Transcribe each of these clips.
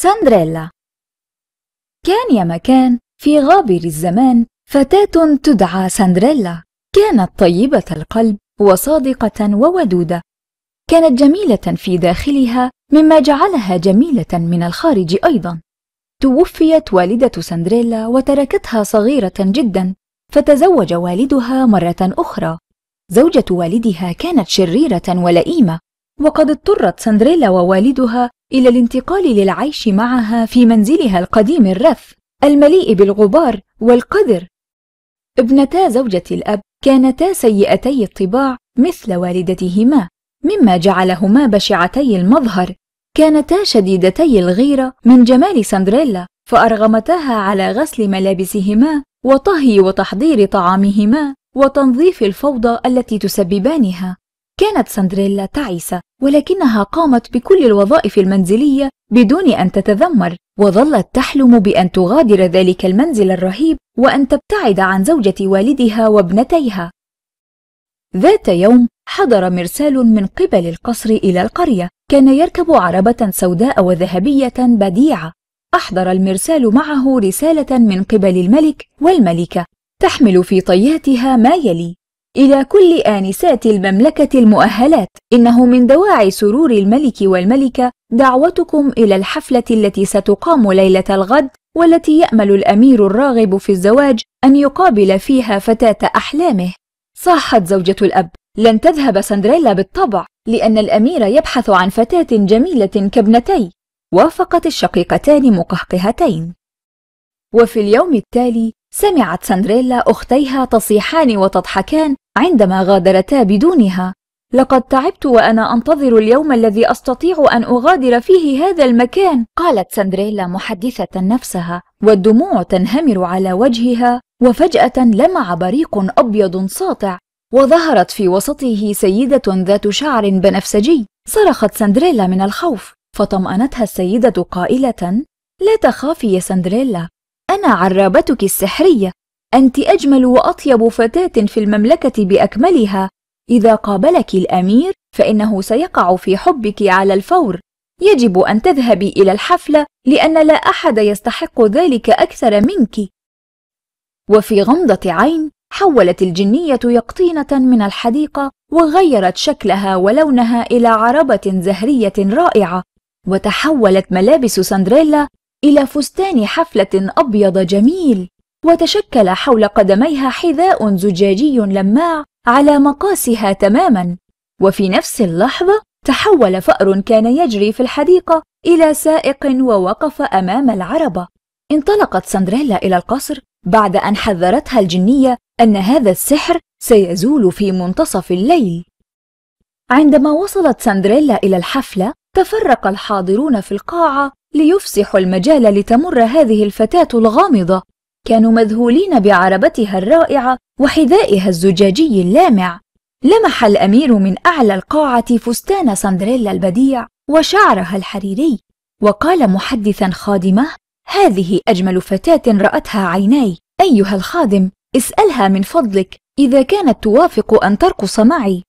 سندريلا كان يا مكان في غابر الزمان فتاة تدعى سندريلا كانت طيبة القلب وصادقة وودودة كانت جميلة في داخلها مما جعلها جميلة من الخارج أيضا توفيت والدة سندريلا وتركتها صغيرة جدا فتزوج والدها مرة أخرى زوجة والدها كانت شريرة ولئيمة وقد اضطرت سندريلا ووالدها إلى الانتقال للعيش معها في منزلها القديم الرف المليء بالغبار والقدر ابنتا زوجة الأب كانتا سيئتي الطباع مثل والدتهما مما جعلهما بشعتي المظهر كانتا شديدتي الغيرة من جمال سندريلا فأرغمتاها على غسل ملابسهما وطهي وتحضير طعامهما وتنظيف الفوضى التي تسببانها كانت سندريلا تعيسة ولكنها قامت بكل الوظائف المنزلية بدون أن تتذمر وظلت تحلم بأن تغادر ذلك المنزل الرهيب وأن تبتعد عن زوجة والدها وابنتيها ذات يوم حضر مرسال من قبل القصر إلى القرية كان يركب عربة سوداء وذهبية بديعة أحضر المرسال معه رسالة من قبل الملك والملكة تحمل في طياتها ما يلي إلى كل آنسات المملكة المؤهلات إنه من دواعي سرور الملك والملكة دعوتكم إلى الحفلة التي ستقام ليلة الغد والتي يأمل الأمير الراغب في الزواج أن يقابل فيها فتاة أحلامه صاحت زوجة الأب لن تذهب سندريلا بالطبع لأن الأمير يبحث عن فتاة جميلة كابنتي وافقت الشقيقتان مقهقهتين وفي اليوم التالي سمعت سندريلا أختيها تصيحان وتضحكان عندما غادرتا بدونها لقد تعبت وأنا أنتظر اليوم الذي أستطيع أن أغادر فيه هذا المكان قالت سندريلا محدثة نفسها والدموع تنهمر على وجهها وفجأة لمع بريق أبيض ساطع وظهرت في وسطه سيدة ذات شعر بنفسجي صرخت سندريلا من الخوف فطمأنتها السيدة قائلة لا تخافي يا سندريلا أنا عرابتك السحرية أنت أجمل وأطيب فتاة في المملكة بأكملها إذا قابلك الأمير فإنه سيقع في حبك على الفور يجب أن تذهبي إلى الحفلة لأن لا أحد يستحق ذلك أكثر منك وفي غمضة عين حولت الجنية يقطينة من الحديقة وغيرت شكلها ولونها إلى عربة زهرية رائعة وتحولت ملابس سندريلا إلى فستان حفلة أبيض جميل وتشكل حول قدميها حذاء زجاجي لماع على مقاسها تماما وفي نفس اللحظة تحول فأر كان يجري في الحديقة إلى سائق ووقف أمام العربة انطلقت سندريلا إلى القصر بعد أن حذرتها الجنية أن هذا السحر سيزول في منتصف الليل عندما وصلت سندريلا إلى الحفلة تفرق الحاضرون في القاعة ليفسحوا المجال لتمر هذه الفتاة الغامضة كانوا مذهولين بعربتها الرائعة وحذائها الزجاجي اللامع لمح الأمير من أعلى القاعة فستان سندريلا البديع وشعرها الحريري وقال محدثا خادمه هذه أجمل فتاة رأتها عيناي أيها الخادم اسألها من فضلك إذا كانت توافق أن ترقص معي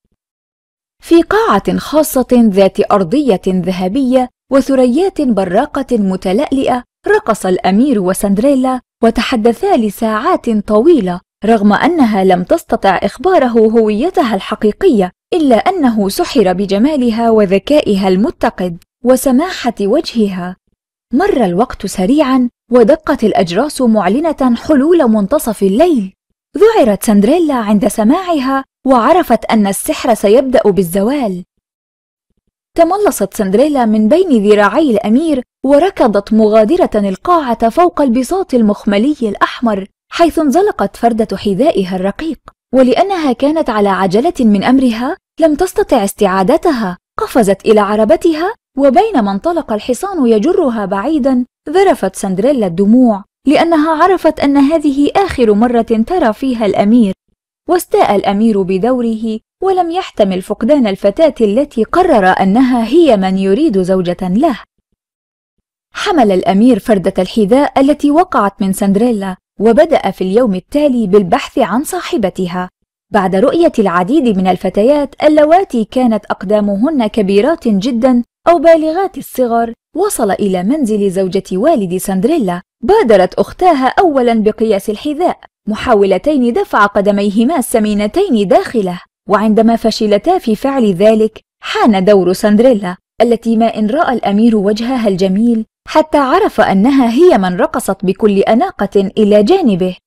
في قاعة خاصة ذات أرضية ذهبية وثريات براقة متلألئة رقص الأمير وسندريلا وتحدثا لساعات طويلة رغم أنها لم تستطع إخباره هويتها الحقيقية إلا أنه سحر بجمالها وذكائها المتقد وسماحة وجهها مر الوقت سريعا ودقت الأجراس معلنة حلول منتصف الليل ذعرت سندريلا عند سماعها وعرفت أن السحر سيبدأ بالزوال تملصت سندريلا من بين ذراعي الأمير وركضت مغادرة القاعة فوق البساط المخملي الأحمر حيث انزلقت فردة حذائها الرقيق ولأنها كانت على عجلة من أمرها لم تستطع استعادتها قفزت إلى عربتها وبينما انطلق الحصان يجرها بعيدا ذرفت سندريلا الدموع لأنها عرفت أن هذه آخر مرة ترى فيها الأمير واستاء الأمير بدوره ولم يحتمل فقدان الفتاة التي قرر أنها هي من يريد زوجة له حمل الأمير فردة الحذاء التي وقعت من سندريلا وبدأ في اليوم التالي بالبحث عن صاحبتها بعد رؤية العديد من الفتيات اللواتي كانت أقدامهن كبيرات جدا أو بالغات الصغر وصل إلى منزل زوجة والد سندريلا بادرت أختاها أولا بقياس الحذاء محاولتين دفع قدميهما السمينتين داخله وعندما فشلتا في فعل ذلك حان دور سندريلا التي ما إن رأى الأمير وجهها الجميل حتى عرف أنها هي من رقصت بكل أناقة إلى جانبه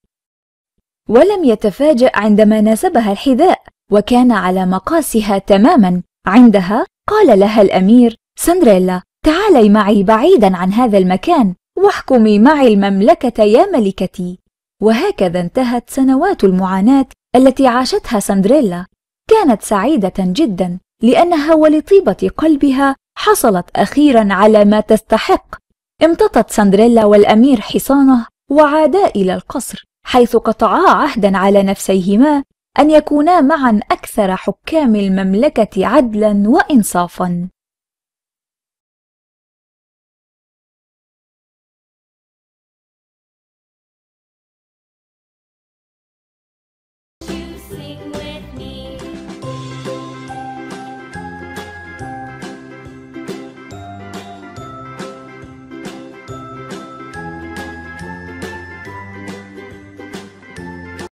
ولم يتفاجأ عندما ناسبها الحذاء وكان على مقاسها تماما عندها قال لها الأمير سندريلا تعالي معي بعيدا عن هذا المكان واحكمي معي المملكة يا ملكتي وهكذا انتهت سنوات المعاناة التي عاشتها سندريلا كانت سعيدة جدا لأنها ولطيبة قلبها حصلت أخيرا على ما تستحق امتطت سندريلا والأمير حصانه وعادا إلى القصر حيث قطعا عهدا على نفسيهما أن يكونا معا أكثر حكام المملكة عدلا وإنصافا